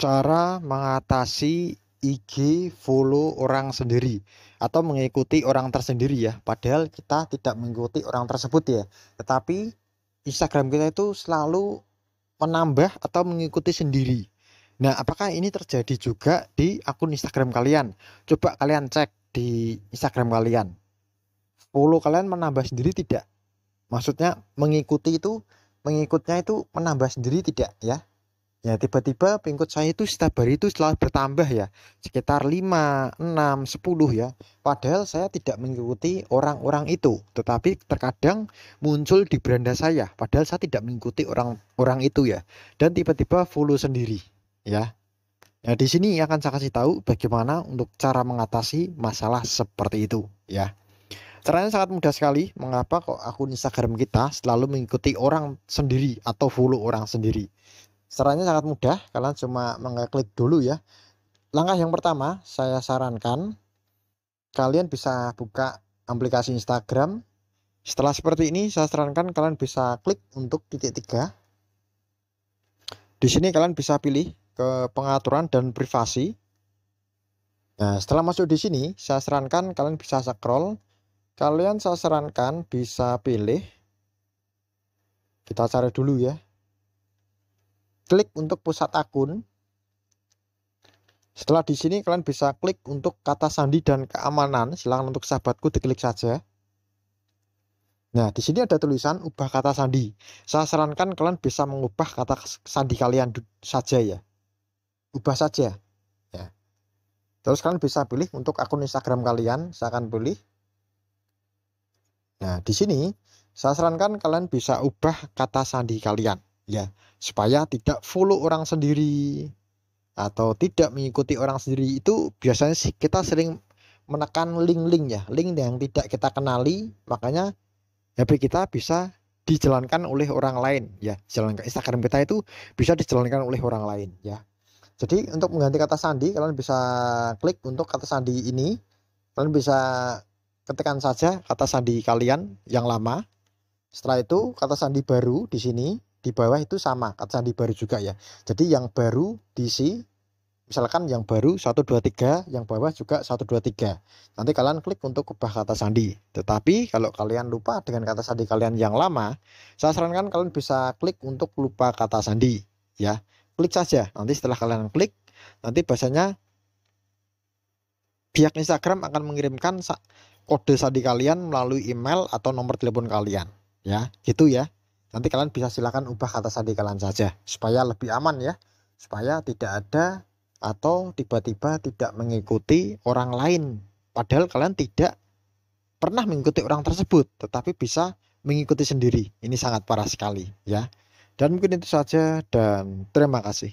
cara mengatasi IG follow orang sendiri atau mengikuti orang tersendiri ya padahal kita tidak mengikuti orang tersebut ya tetapi Instagram kita itu selalu menambah atau mengikuti sendiri nah apakah ini terjadi juga di akun Instagram kalian coba kalian cek di Instagram kalian follow kalian menambah sendiri tidak maksudnya mengikuti itu mengikutnya itu menambah sendiri tidak ya Ya tiba-tiba pengikut saya itu setiap hari itu setelah bertambah ya sekitar 5, 6, 10 ya. Padahal saya tidak mengikuti orang-orang itu, tetapi terkadang muncul di beranda saya padahal saya tidak mengikuti orang-orang itu ya. Dan tiba-tiba follow sendiri ya. Nah, di sini akan saya kasih tahu bagaimana untuk cara mengatasi masalah seperti itu ya. Caranya sangat mudah sekali. Mengapa kok akun Instagram kita selalu mengikuti orang sendiri atau follow orang sendiri? Caranya sangat mudah, kalian cuma mengklik dulu ya. Langkah yang pertama, saya sarankan kalian bisa buka aplikasi Instagram. Setelah seperti ini, saya sarankan kalian bisa klik untuk titik tiga. Di sini kalian bisa pilih ke pengaturan dan privasi. Nah, setelah masuk di sini, saya sarankan kalian bisa scroll. Kalian saya sarankan bisa pilih. Kita cari dulu ya klik untuk pusat akun. Setelah di sini kalian bisa klik untuk kata sandi dan keamanan. Silahkan untuk sahabatku diklik saja. Nah, di sini ada tulisan ubah kata sandi. Saya sarankan kalian bisa mengubah kata sandi kalian saja ya. Ubah saja. Ya. Terus kalian bisa pilih untuk akun Instagram kalian, saya akan pilih. Nah, di sini saya sarankan kalian bisa ubah kata sandi kalian ya supaya tidak follow orang sendiri atau tidak mengikuti orang sendiri itu biasanya sih kita sering menekan link-link ya link yang tidak kita kenali makanya HP kita bisa dijalankan oleh orang lain ya jalankan Instagram kita itu bisa dijalankan oleh orang lain ya jadi untuk mengganti kata sandi kalian bisa klik untuk kata sandi ini kalian bisa ketikkan saja kata sandi kalian yang lama setelah itu kata sandi baru di sini di bawah itu sama kata sandi baru juga ya jadi yang baru diisi misalkan yang baru 123 yang bawah juga 123 nanti kalian klik untuk ubah kata sandi tetapi kalau kalian lupa dengan kata sandi kalian yang lama saya sarankan kalian bisa klik untuk lupa kata sandi ya klik saja nanti setelah kalian klik nanti bahasanya pihak Instagram akan mengirimkan kode sandi kalian melalui email atau nomor telepon kalian ya gitu ya Nanti kalian bisa silakan ubah kata sandi kalian saja supaya lebih aman ya. Supaya tidak ada atau tiba-tiba tidak mengikuti orang lain padahal kalian tidak pernah mengikuti orang tersebut tetapi bisa mengikuti sendiri. Ini sangat parah sekali ya. Dan mungkin itu saja dan terima kasih.